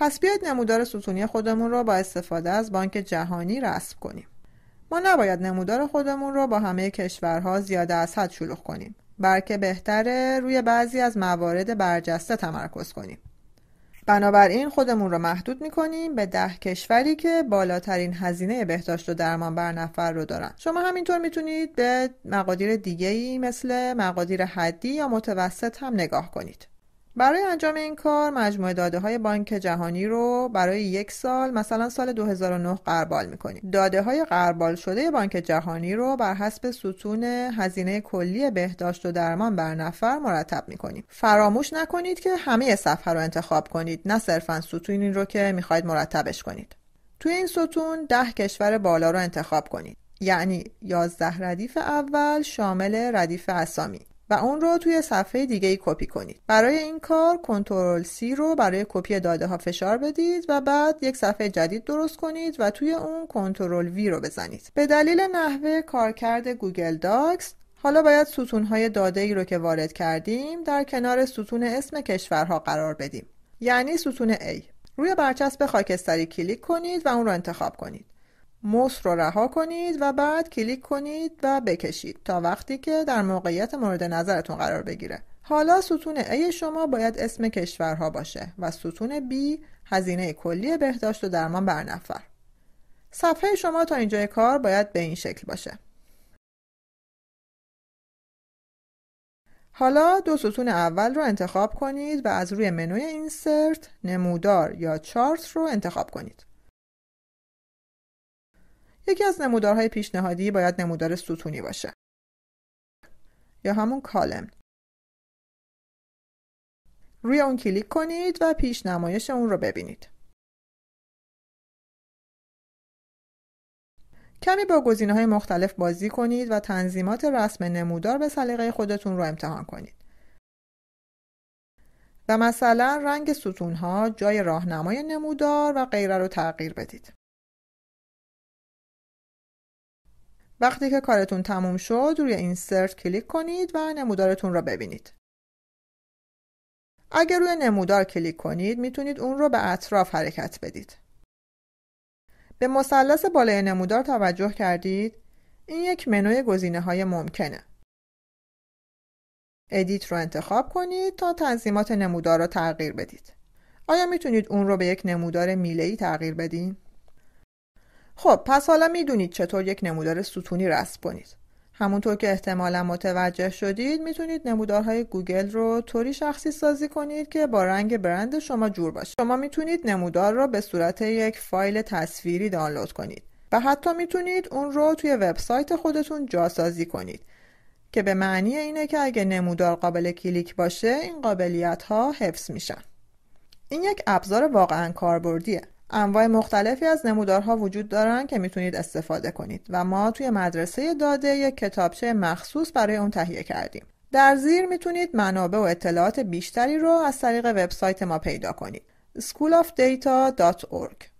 پس بیاید نمودار ستونی خودمون را با استفاده از بانک جهانی رسم کنیم ما نباید نمودار خودمون رو با همه کشورها زیاده از حد شلوغ کنیم بلکه بهتره روی بعضی از موارد برجسته تمرکز کنیم بنابراین خودمون رو محدود کنیم به ده کشوری که بالاترین هزینه بهداشت و درمان بر نفر رو دارن شما همینطور میتونید به مقادیر دیگه مثل مقادیر حدی یا متوسط هم نگاه کنید برای انجام این کار مجموعه داده های بانک جهانی رو برای یک سال مثلا سال 2009 قربال میکنیم داده های قربال شده بانک جهانی رو بر حسب ستون هزینه کلی بهداشت و درمان بر نفر مرتب میکنیم فراموش نکنید که همه صفحه رو انتخاب کنید نه صرفا این رو که میخواید مرتبش کنید توی این ستون ده کشور بالا رو انتخاب کنید یعنی 11 ردیف اول شامل ردیف اسامی و اون رو توی صفحه دیگه ای کپی کنید برای این کار کنترل C رو برای کپی داده ها فشار بدید و بعد یک صفحه جدید درست کنید و توی اون کنترل V رو بزنید به دلیل نحوه کارکرد گوگل داکس حالا باید ستونهای داده ای رو که وارد کردیم در کنار ستون اسم کشورها قرار بدیم یعنی ستون A روی برچسب خاکستری کلیک کنید و اون رو انتخاب کنید موس رو رها کنید و بعد کلیک کنید و بکشید تا وقتی که در موقعیت مورد نظرتون قرار بگیره حالا ستون A شما باید اسم کشورها باشه و ستون B هزینه کلی بهداشت و درمان بر نفر صفحه شما تا اینجای کار باید به این شکل باشه حالا دو ستون اول رو انتخاب کنید و از روی منوی اینسرت نمودار یا چارت رو انتخاب کنید یکی از نمودارهای پیشنهادی باید نمودار ستونی باشه یا همون کالم روی اون کلیک کنید و پیش نمایش اون رو ببینید کمی با گزینه های مختلف بازی کنید و تنظیمات رسم نمودار به سلیقه خودتون رو امتحان کنید. و مثلا رنگ ستون ها جای راهنمای نمودار و غیره رو تغییر بدید. وقتی که کارتون تموم شد روی اینسرت کلیک کنید و نمودارتون را ببینید. اگر روی نمودار کلیک کنید میتونید اون رو به اطراف حرکت بدید. به مثلث بالای نمودار توجه کردید این یک منوی گزینه های ممکنه. ادیت رو انتخاب کنید تا تنظیمات نمودار را تغییر بدید. آیا میتونید اون رو به یک نمودار ای تغییر بدین؟ خب پس حالا میدونید چطور یک نمودار ستونی رسم کنید همونطور که احتمالا متوجه شدید میتونید نمودارهای گوگل رو طوری شخصی سازی کنید که با رنگ برند شما جور باشه شما میتونید نمودار را به صورت یک فایل تصویری دانلود کنید و حتی میتونید اون رو توی وبسایت خودتون جاسازی کنید که به معنی اینه که اگه نمودار قابل کلیک باشه این قابلیت ها حفظ میشن این یک ابزار واقعا کاربردیه انواع مختلفی از نمودارها وجود دارن که میتونید استفاده کنید و ما توی مدرسه داده یک کتابچه مخصوص برای اون تهیه کردیم. در زیر میتونید منابع و اطلاعات بیشتری رو از طریق وبسایت ما پیدا کنید. schoolofdata.org